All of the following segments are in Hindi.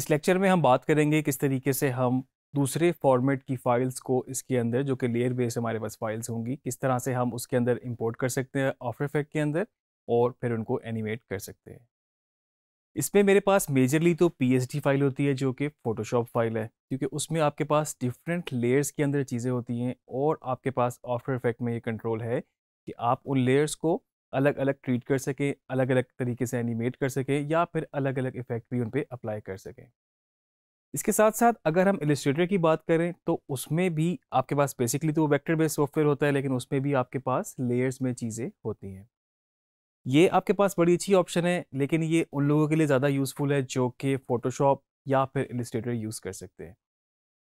इस लेक्चर में हम बात करेंगे किस तरीके से हम दूसरे फॉर्मेट की फ़ाइल्स को इसके अंदर जो कि लेयर बेस हमारे पास फाइल्स होंगी किस तरह से हम उसके अंदर इंपोर्ट कर सकते हैं ऑफर इफेक्ट के अंदर और फिर उनको एनिमेट कर सकते हैं इसमें मेरे पास मेजरली तो पी फाइल होती है जो कि फ़ोटोशॉप फाइल है क्योंकि उसमें आपके पास डिफरेंट लेयर्स के अंदर चीज़ें होती हैं और आपके पास ऑफर इफेक्ट में ये कंट्रोल है कि आप उन लेयर्स को अलग अलग ट्रीट कर सकें अलग अलग तरीके से एनिमेट कर सकें या फिर अलग अलग इफ़ेक्ट भी उन पर अप्लाई कर सकें इसके साथ साथ अगर हम इलिस्ट्रेटर की बात करें तो उसमें भी आपके पास बेसिकली तो वो वेक्टर बेस्ड सॉफ्टवेयर होता है लेकिन उसमें भी आपके पास लेयर्स में चीज़ें होती हैं ये आपके पास बड़ी अच्छी ऑप्शन है लेकिन ये उन लोगों के लिए ज़्यादा यूज़फुल है जो कि फ़ोटोशॉप या फिर इलिस्ट्रेटर यूज़ कर सकते हैं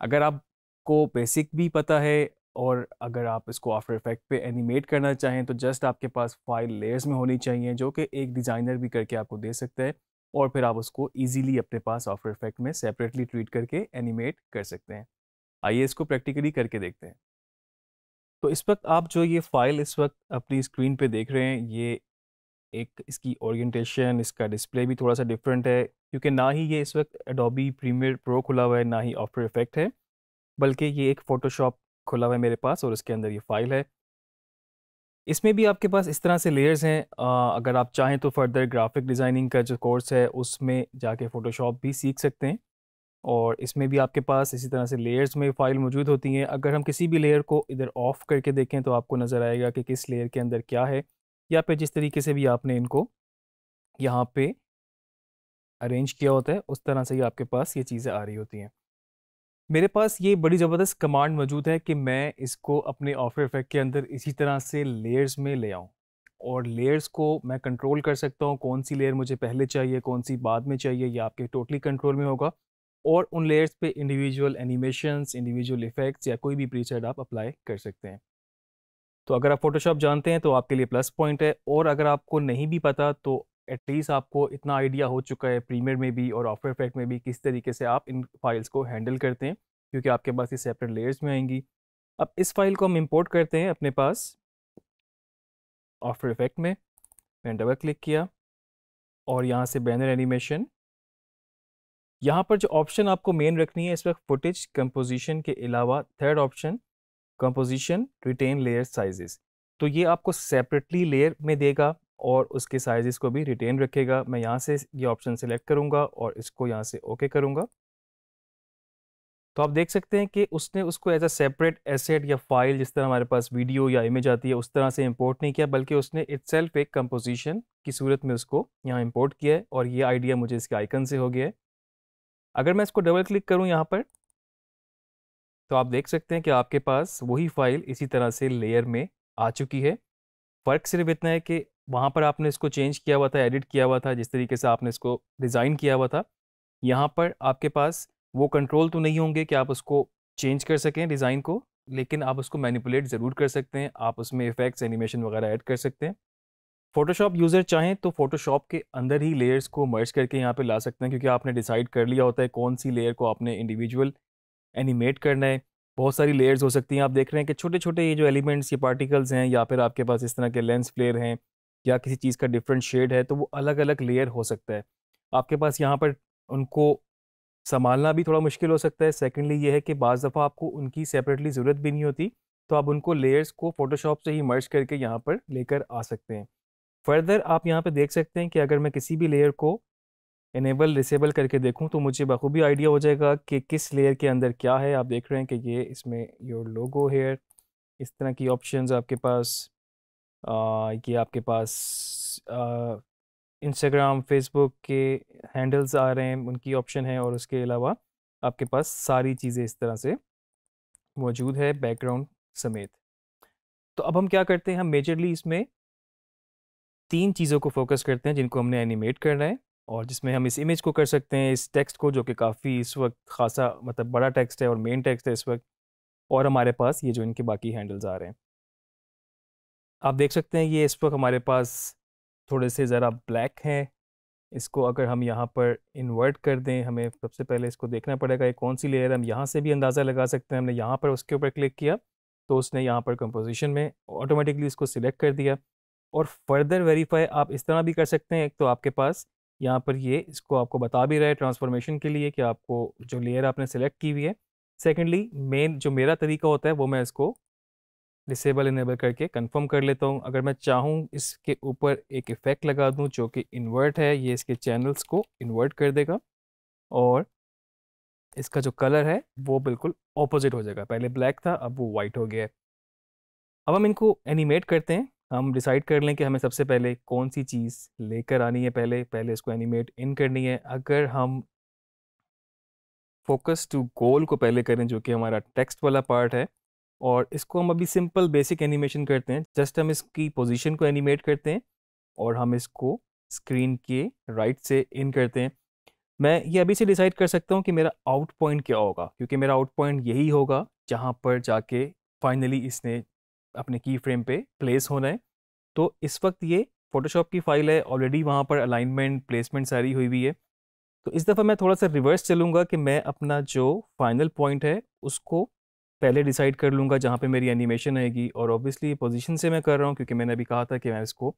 अगर आपको बेसिक भी पता है और अगर आप इसको आफ्टर इफेक्ट पे एनिमेट करना चाहें तो जस्ट आपके पास फाइल लेयर्स में होनी चाहिए जो कि एक डिज़ाइनर भी करके आपको दे सकता है और फिर आप उसको ईजीली अपने पास आफ्टर इफेक्ट में सेपरेटली ट्रीट करके एनिमेट कर सकते हैं आइए इसको प्रैक्टिकली करके देखते हैं तो इस वक्त आप जो ये फाइल इस वक्त अपनी स्क्रीन पे देख रहे हैं ये एक इसकी ओरिएंटेशन इसका डिस्प्ले भी थोड़ा सा डिफरेंट है क्योंकि ना ही ये इस वक्त एडोबी प्रीमियर प्रो खुला हुआ है ना ही आफ्टर इफेक्ट है बल्कि ये एक फ़ोटोशॉप खुला हुआ है मेरे पास और इसके अंदर ये फाइल है इसमें भी आपके पास इस तरह से लेयर्स हैं अगर आप चाहें तो फर्दर ग्राफिक डिज़ाइनिंग का जो कोर्स है उसमें जाके फ़ोटोशॉप भी सीख सकते हैं और इसमें भी आपके पास इसी तरह से लेयर्स में फाइल मौजूद होती हैं अगर हम किसी भी लेयर को इधर ऑफ़ करके देखें तो आपको नज़र आएगा कि किस लेयर के अंदर क्या है या फिर जिस तरीके से भी आपने इनको यहाँ पे अरेंज किया होता है उस तरह से ही आपके पास ये चीज़ें आ रही होती हैं मेरे पास ये बड़ी ज़बरदस्त कमांड मौजूद है कि मैं इसको अपने ऑफर इफेक्ट के अंदर इसी तरह से लेयर्स में ले आऊँ और लेयर्स को मैं कंट्रोल कर सकता हूँ कौन सी लेयर मुझे पहले चाहिए कौन सी बाद में चाहिए या आपके टोटली कंट्रोल में होगा और उन लेयर्स पे इंडिविजुअल एनिमेशंस इंडिविजुअल इफेक्ट्स या कोई भी प्रीसेट आप अप्लाई कर सकते हैं तो अगर आप फोटोशॉप जानते हैं तो आपके लिए प्लस पॉइंट है और अगर आपको नहीं भी पता तो एटलीस्ट आपको इतना आइडिया हो चुका है प्रीमियर में भी और ऑफर इफेक्ट में भी किस तरीके से आप इन फाइल्स को हैंडल करते हैं क्योंकि आपके पास ये सेपरेट लेयर्स में आएंगी अब इस फाइल को हम इंपोर्ट करते हैं अपने पास ऑफर इफेक्ट में मैंने डबल क्लिक किया और यहाँ से बैनर एनिमेशन यहाँ पर जो ऑप्शन आपको मेन रखनी है इस वक्त फुटेज कंपोजिशन के अलावा third option composition retain layer sizes तो ये आपको सेपरेटली लेयर में देगा और उसके साइज़ को भी रिटेन रखेगा मैं यहाँ से ये ऑप्शन सेलेक्ट करूँगा और इसको यहाँ से ओके okay करूँगा तो आप देख सकते हैं कि उसने उसको एज अ सेपरेट एसेट या फाइल जिस तरह हमारे पास वीडियो या इमेज आती है उस तरह से इंपोर्ट नहीं किया बल्कि उसने इट्स एक कंपोजिशन की सूरत में उसको यहाँ इंपोर्ट किया है और ये आइडिया मुझे इसके आइकन से हो गया है अगर मैं इसको डबल क्लिक करूँ यहाँ पर तो आप देख सकते हैं कि आपके पास वही फाइल इसी तरह से लेयर में आ चुकी है फ़र्क सिर्फ इतना है कि वहाँ पर आपने इसको चेंज किया हुआ था एडिट किया हुआ था जिस तरीके से आपने इसको डिज़ाइन किया हुआ था यहाँ पर आपके पास वो कंट्रोल तो नहीं होंगे कि आप उसको चेंज कर सकें डिज़ाइन को लेकिन आप उसको मैनिपुलेट ज़रूर कर सकते हैं आप उसमें इफ़ेक्ट्स एनिमेशन वगैरह ऐड कर सकते हैं फोटोशॉप यूज़र चाहें तो फोटोशॉप के अंदर ही लेयर्स को मर्ज करके यहाँ पे ला सकते हैं क्योंकि आपने डिसाइड कर लिया होता है कौन सी लेयर को आपने इंडिविजुअल एनिमेट करना है बहुत सारी लेयर्स हो सकती हैं आप देख रहे हैं कि छोटे छोटे ये जो एलिमेंट्स ये पार्टिकल्स हैं या फिर आपके पास इस तरह के लेंस फ्लेयर हैं या किसी चीज़ का डिफरेंट शेड है तो वो अलग अलग लेयर हो सकता है आपके पास यहाँ पर उनको संभालना भी थोड़ा मुश्किल हो सकता है सेकेंडली ये है कि बज़ दफ़ा आपको उनकी सेपरेटली ज़रूरत भी नहीं होती तो आप उनको लेयर्स को फ़ोटोशॉप से ही मर्ज करके यहाँ पर लेकर आ सकते हैं फर्दर आप यहाँ पर देख सकते हैं कि अगर मैं किसी भी लेयर को इनेबल डिसेबल करके देखूँ तो मुझे बखूबी आइडिया हो जाएगा कि किस लेयर के अंदर क्या है आप देख रहे हैं कि ये इसमें योर लोगो हेयर इस तरह की ऑप्शन आपके पास ये आपके पास इंस्टाग्राम फेसबुक के हैंडल्स आ रहे हैं उनकी ऑप्शन है और उसके अलावा आपके पास सारी चीज़ें इस तरह से मौजूद है बैकग्राउंड समेत तो अब हम क्या करते हैं हम मेजरली इसमें तीन चीज़ों को फोकस करते हैं जिनको हमने एनिमेट करना है और जिसमें हम इस इमेज को कर सकते हैं इस टेक्स्ट को जो कि काफ़ी इस वक्त खासा मतलब बड़ा टेक्स्ट है और मेन टेक्स्ट है इस वक्त और हमारे पास ये जो इनके बाकी हैंडल्स आ रहे हैं आप देख सकते हैं ये इस वक्त हमारे पास थोड़े से ज़रा ब्लैक हैं इसको अगर हम यहाँ पर इन्वर्ट कर दें हमें सबसे पहले इसको देखना पड़ेगा ये कौन सी लेयर है हम यहाँ से भी अंदाज़ा लगा सकते हैं हमने यहाँ पर उसके ऊपर क्लिक किया तो उसने यहाँ पर कंपोजिशन में ऑटोमेटिकली इसको सिलेक्ट कर दिया और फर्दर वेरीफाई आप इस तरह भी कर सकते हैं एक तो आपके पास यहाँ पर ये इसको आपको बता भी रहा है ट्रांसफॉर्मेशन के लिए कि आपको जो लेयर आपने सेलेक्ट की हुई है सेकेंडली मेन जो मेरा तरीका होता है वो मैं इसको डिसेबल इनेबल करके कंफर्म कर लेता हूँ अगर मैं चाहूँ इसके ऊपर एक इफ़ेक्ट लगा दूँ जो कि इन्वर्ट है ये इसके चैनल्स को इन्वर्ट कर देगा और इसका जो कलर है वो बिल्कुल ऑपोजिट हो जाएगा पहले ब्लैक था अब वो वाइट हो गया है अब हम इनको एनिमेट करते हैं हम डिसाइड कर लें कि हमें सबसे पहले कौन सी चीज़ लेकर आनी है पहले पहले इसको एनिमेट इन करनी है अगर हम फोकस टू गोल को पहले करें जो कि हमारा टेक्स्ट वाला पार्ट है और इसको हम अभी सिंपल बेसिक एनिमेशन करते हैं जस्ट हम इसकी पोजीशन को एनिमेट करते हैं और हम इसको स्क्रीन के राइट से इन करते हैं मैं ये अभी से डिसाइड कर सकता हूँ कि मेरा आउट पॉइंट क्या होगा क्योंकि मेरा आउट पॉइंट यही होगा जहाँ पर जाके फाइनली इसने अपने की फ्रेम पर प्लेस होना है तो इस वक्त ये फोटोशॉप की फाइल है ऑलरेडी वहाँ पर अलाइनमेंट प्लेसमेंट सारी हुई हुई है तो इस दफ़ा मैं थोड़ा सा रिवर्स चलूँगा कि मैं अपना जो फाइनल पॉइंट है उसको पहले डिसाइड कर लूँगा जहाँ पे मेरी एनिमेशन आएगी और ऑब्वियसली पोजीशन से मैं कर रहा हूँ क्योंकि मैंने अभी कहा था कि मैं इसको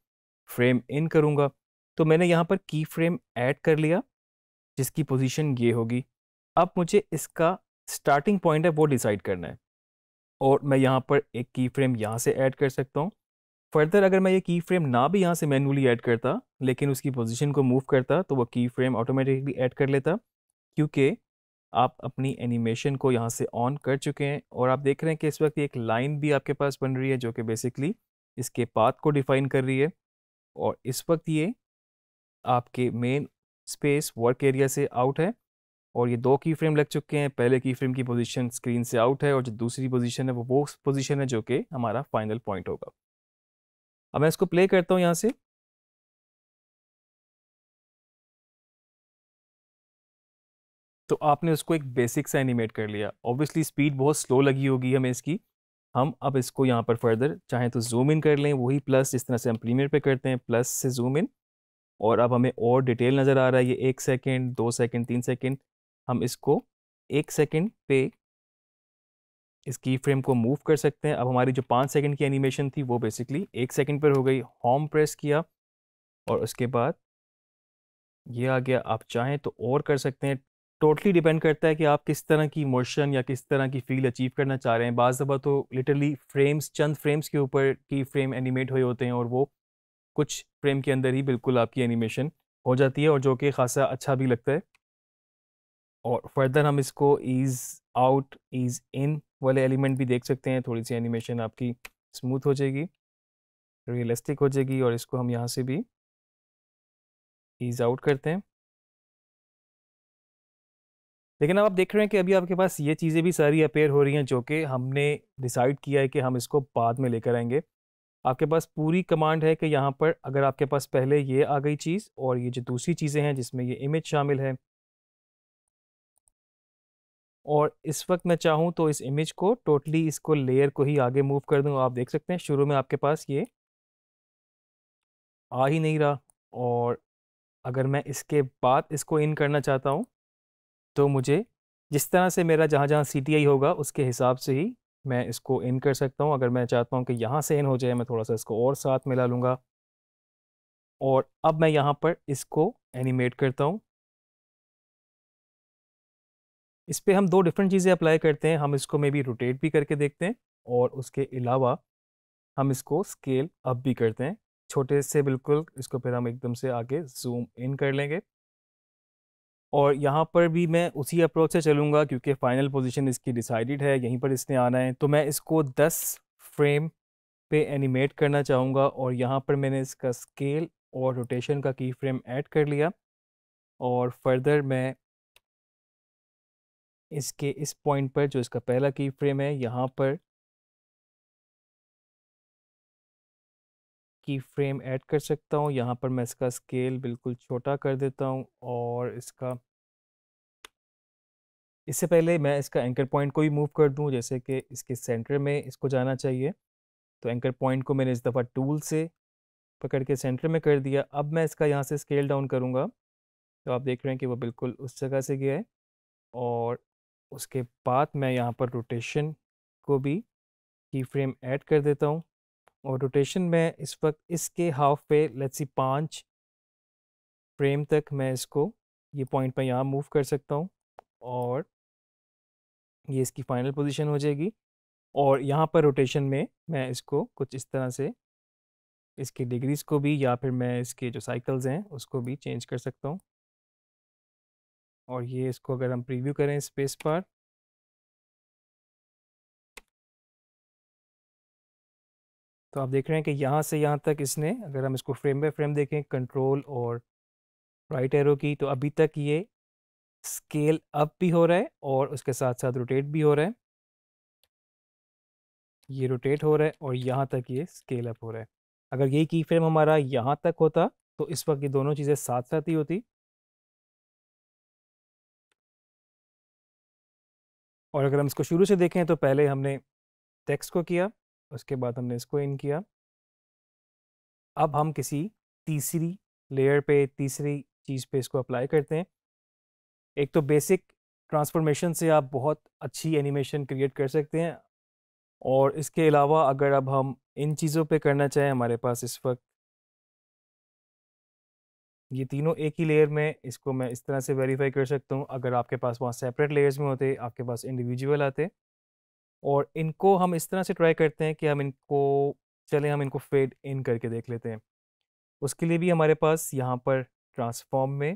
फ्रेम इन करूँगा तो मैंने यहाँ पर की फ्रेम ऐड कर लिया जिसकी पोजीशन ये होगी अब मुझे इसका स्टार्टिंग पॉइंट है वो डिसाइड करना है और मैं यहाँ पर एक की फ्रेम यहाँ से ऐड कर सकता हूँ फर्दर अगर मैं ये की फ्रेम ना भी यहाँ से मैनुअली ऐड करता लेकिन उसकी पोजिशन को मूव करता तो वह की फ्रेम ऑटोमेटिकली ऐड कर लेता क्योंकि आप अपनी एनिमेशन को यहाँ से ऑन कर चुके हैं और आप देख रहे हैं कि इस वक्त एक लाइन भी आपके पास बन रही है जो कि बेसिकली इसके पाथ को डिफाइन कर रही है और इस वक्त ये आपके मेन स्पेस वर्क एरिया से आउट है और ये दो की फ्रेम लग चुके हैं पहले की फ्रेम की पोजीशन स्क्रीन से आउट है और जो दूसरी पोजीशन है वो वो पोजीशन है जो कि हमारा फाइनल पॉइंट होगा अब मैं इसको प्ले करता हूँ यहाँ से तो आपने उसको एक बेसिक से एनिमेट कर लिया ऑब्वियसली स्पीड बहुत स्लो लगी होगी हमें इसकी हम अब इसको यहाँ पर फर्दर चाहें तो जूम इन कर लें वही प्लस जिस तरह से हम प्रीमियर पे करते हैं प्लस से जूम इन और अब हमें और डिटेल नज़र आ रहा है ये एक सेकेंड दो सेकेंड तीन सेकेंड हम इसको एक सेकेंड पे इस की फ्रेम को मूव कर सकते हैं अब हमारी जो पाँच सेकेंड की एनिमेशन थी वो बेसिकली एक सेकेंड पर हो गई होम प्रेस किया और उसके बाद ये आ गया आप चाहें तो और कर सकते हैं टोटली डिपेंड करता है कि आप किस तरह की इमोशन या किस तरह की फील अचीव करना चाह रहे हैं बाज़ दफ़ा तो लिटरली फ्रेम्स चंद फ्रेम्स के ऊपर की फ्रेम एनिमेट हुए होते हैं और वो कुछ फ्रेम के अंदर ही बिल्कुल आपकी एनिमेशन हो जाती है और जो कि खासा अच्छा भी लगता है और फर्दर हम इसको ईज़ आउट ईज़ इन वाले एलिमेंट भी देख सकते हैं थोड़ी सी एनिमेशन आपकी स्मूथ हो जाएगी रियलिस्टिक हो जाएगी और इसको हम यहाँ से भी ईज़ आउट करते हैं लेकिन अब आप देख रहे हैं कि अभी आपके पास ये चीज़ें भी सारी अपेयर हो रही हैं जो कि हमने डिसाइड किया है कि हम इसको बाद में लेकर आएंगे आपके पास पूरी कमांड है कि यहाँ पर अगर आपके पास पहले ये आ गई चीज़ और ये जो दूसरी चीज़ें हैं जिसमें ये इमेज शामिल है और इस वक्त मैं चाहूँ तो इस इमेज को टोटली इसको लेयर को ही आगे मूव कर दूँ आप देख सकते हैं शुरू में आपके पास ये आ ही नहीं रहा और अगर मैं इसके बाद इसको इन करना चाहता हूँ तो मुझे जिस तरह से मेरा जहाँ जहाँ सी होगा उसके हिसाब से ही मैं इसको इन कर सकता हूँ अगर मैं चाहता हूँ कि यहाँ से इन हो जाए मैं थोड़ा सा इसको और साथ मिला लूँगा और अब मैं यहाँ पर इसको एनिमेट करता हूँ इस पर हम दो डिफरेंट चीज़ें अप्लाई करते हैं हम इसको मे बी रोटेट भी करके देखते हैं और उसके अलावा हम इसको स्केल अप भी करते हैं छोटे से बिल्कुल इसको फिर हम एकदम से आगे जूम इन कर लेंगे और यहाँ पर भी मैं उसी अप्रोच से चलूँगा क्योंकि फ़ाइनल पोजीशन इसकी डिसाइडेड है यहीं पर इसने आना है तो मैं इसको 10 फ्रेम पे एनिमेट करना चाहूँगा और यहाँ पर मैंने इसका स्केल और रोटेशन का की फ्रेम ऐड कर लिया और फर्दर मैं इसके इस पॉइंट पर जो इसका पहला की फ्रेम है यहाँ पर की फ्रेम ऐड कर सकता हूँ यहाँ पर मैं इसका स्केल बिल्कुल छोटा कर देता हूँ और इसका इससे पहले मैं इसका एंकर पॉइंट को भी मूव कर दूँ जैसे कि इसके सेंटर में इसको जाना चाहिए तो एंकर पॉइंट को मैंने इस दफ़ा टूल से पकड़ के सेंटर में कर दिया अब मैं इसका यहाँ से स्केल डाउन करूँगा तो आप देख रहे हैं कि वो बिल्कुल उस जगह से गया है और उसके बाद मैं यहाँ पर रोटेशन को भी की फ्रेम ऐड कर देता हूँ और रोटेशन में इस वक्त इसके हाफ पे लेट्स सी पाँच फ्रेम तक मैं इसको ये पॉइंट पर यहाँ मूव कर सकता हूँ और ये इसकी फाइनल पोजीशन हो जाएगी और यहाँ पर रोटेशन में मैं इसको कुछ इस तरह से इसकी डिग्रीज़ को भी या फिर मैं इसके जो साइकिल्स हैं उसको भी चेंज कर सकता हूँ और ये इसको अगर हम प्रीव्यू करें स्पेस पर तो आप देख रहे हैं कि यहाँ से यहाँ तक इसने अगर हम इसको फ्रेम बाई फ्रेम देखें कंट्रोल और राइट एरो की तो अभी तक ये स्केल अप भी हो रहा है और उसके साथ साथ रोटेट भी हो रहा है ये रोटेट हो रहा है और यहाँ तक ये स्केल अप हो रहा है अगर ये की फ्रेम हमारा यहाँ तक होता तो इस वक्त ये दोनों चीज़ें साथ साथ ही होती और अगर हम इसको शुरू से देखें तो पहले हमने टेक्स्ट को किया उसके बाद हमने इसको इन किया अब हम किसी तीसरी लेयर पे तीसरी चीज़ पे इसको अप्लाई करते हैं एक तो बेसिक ट्रांसफॉर्मेशन से आप बहुत अच्छी एनिमेशन क्रिएट कर सकते हैं और इसके अलावा अगर अब हम इन चीज़ों पे करना चाहें हमारे पास इस वक्त ये तीनों एक ही लेयर में इसको मैं इस तरह से वेरीफाई कर सकता हूँ अगर आपके पास वहाँ सेपरेट लेयर्स में होते आपके पास इंडिविजुअल आते और इनको हम इस तरह से ट्राई करते हैं कि हम इनको चले हम इनको फेड इन करके देख लेते हैं उसके लिए भी हमारे पास यहाँ पर ट्रांसफॉर्म में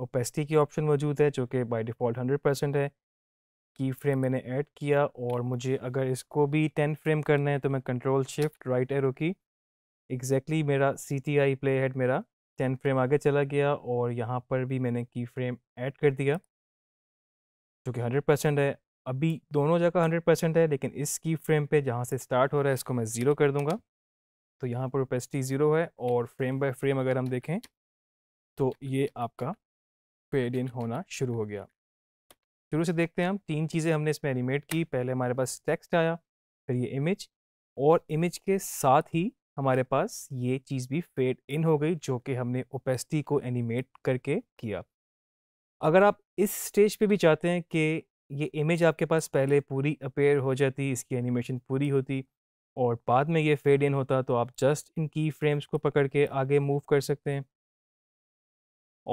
ओपेसिटी की ऑप्शन मौजूद है जो कि बाय डिफ़ॉल्ट 100 परसेंट है की फ्रेम मैंने ऐड किया और मुझे अगर इसको भी 10 फ्रेम करना है तो मैं control shift right arrow key exactly exactly मेरा C T I play head मेरा 10 फ्रेम आगे चला गया और यहाँ पर भी मैंने की फ्रेम ऐड कर दिया जो कि हंड्रेड परसेंट है अभी दोनों जगह हंड्रेड परसेंट है लेकिन इस की फ्रेम पे जहाँ से स्टार्ट हो रहा है इसको मैं ज़ीरो कर दूंगा तो यहाँ पर ओपेसिटी ज़ीरो है और फ्रेम बाय फ्रेम अगर हम देखें तो ये आपका फेड इन होना शुरू हो गया शुरू से देखते हैं हम तीन चीज़ें हमने इसमें एनिमेट की पहले हमारे पास टेक्स्ट आया फिर ये इमेज और इमेज के साथ ही हमारे पास ये चीज़ भी फेड इन हो गई जो कि हमने ओपेसिटी को एनिमेट करके किया अगर आप इस स्टेज पे भी चाहते हैं कि ये इमेज आपके पास पहले पूरी अपेयर हो जाती इसकी एनिमेशन पूरी होती और बाद में ये फेड इन होता तो आप जस्ट इन की फ्रेम्स को पकड़ के आगे मूव कर सकते हैं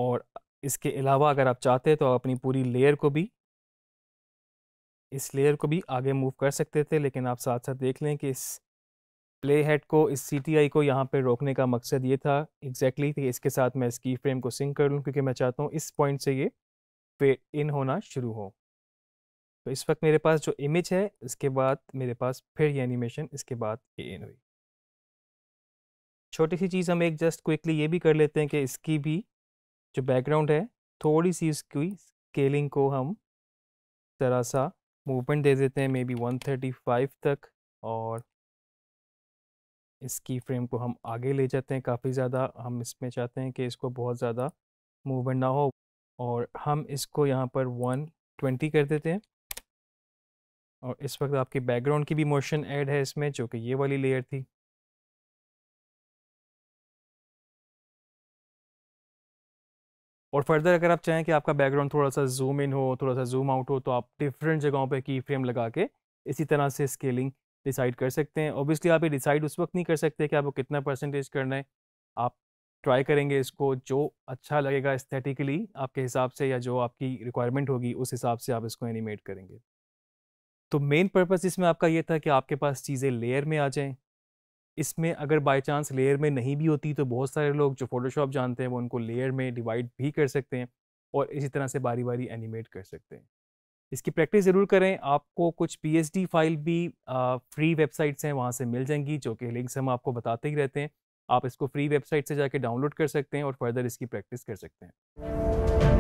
और इसके अलावा अगर आप चाहते हैं तो आप अपनी पूरी लेयर को भी इस लेयर को भी आगे मूव कर सकते थे लेकिन आप साथ साथ देख लें कि इस प्ले हेड को इस सी को यहाँ पर रोकने का मकसद ये था एग्जैक्टली exactly कि इसके साथ मैं इसकी फ्रेम को सिंक कर लूँ क्योंकि मैं चाहता हूँ इस पॉइंट से ये फेड इन होना शुरू हो तो इस वक्त मेरे पास जो इमेज है इसके बाद मेरे पास फिर ये एनिमेशन इसके बाद ये इन हुई छोटी सी चीज़ हम एक जस्ट क्विकली ये भी कर लेते हैं कि इसकी भी जो बैकग्राउंड है थोड़ी सी इसकी स्केलिंग को हम ज़रा सा मूवमेंट दे देते हैं maybe one thirty five तक और इसकी फ्रेम को हम आगे ले जाते हैं काफ़ी ज़्यादा हम इसमें चाहते हैं कि इसको बहुत ज़्यादा मूवमेंट ना हो और हम इसको यहाँ पर वन ट्वेंटी कर देते हैं और इस वक्त आपके बैकग्राउंड की भी मोशन ऐड है इसमें जो कि ये वाली लेयर थी और फर्दर अगर आप चाहें कि आपका बैकग्राउंड थोड़ा सा जूम इन हो थोड़ा सा जूम आउट हो तो आप डिफरेंट जगहों पे की फ्रेम लगा के इसी तरह से स्केलिंग डिसाइड कर सकते हैं ओबियसली आप ये डिसाइड उस वक्त नहीं कर सकते कि आपको कितना परसेंटेज करना है आप ट्राई करेंगे इसको जो अच्छा लगेगा इस्थेटिकली आपके हिसाब से या जो आपकी रिक्वायरमेंट होगी उस हिसाब से आप इसको एनिमेट करेंगे तो मेन पर्पज़ इसमें आपका ये था कि आपके पास चीज़ें लेयर में आ जाएँ इसमें अगर बाय चांस लेयर में नहीं भी होती तो बहुत सारे लोग जो फोटोशॉप जानते हैं वो उनको लेयर में डिवाइड भी कर सकते हैं और इसी तरह से बारी बारी एनिमेट कर सकते हैं इसकी प्रैक्टिस ज़रूर करें आपको कुछ पी फाइल भी फ्री वेबसाइट्स हैं वहाँ से मिल जाएंगी जो कि लिंक्स हम आपको बताते ही रहते हैं आप इसको फ्री वेबसाइट से जाके डाउनलोड कर सकते हैं और फर्दर इसकी प्रैक्टिस कर सकते हैं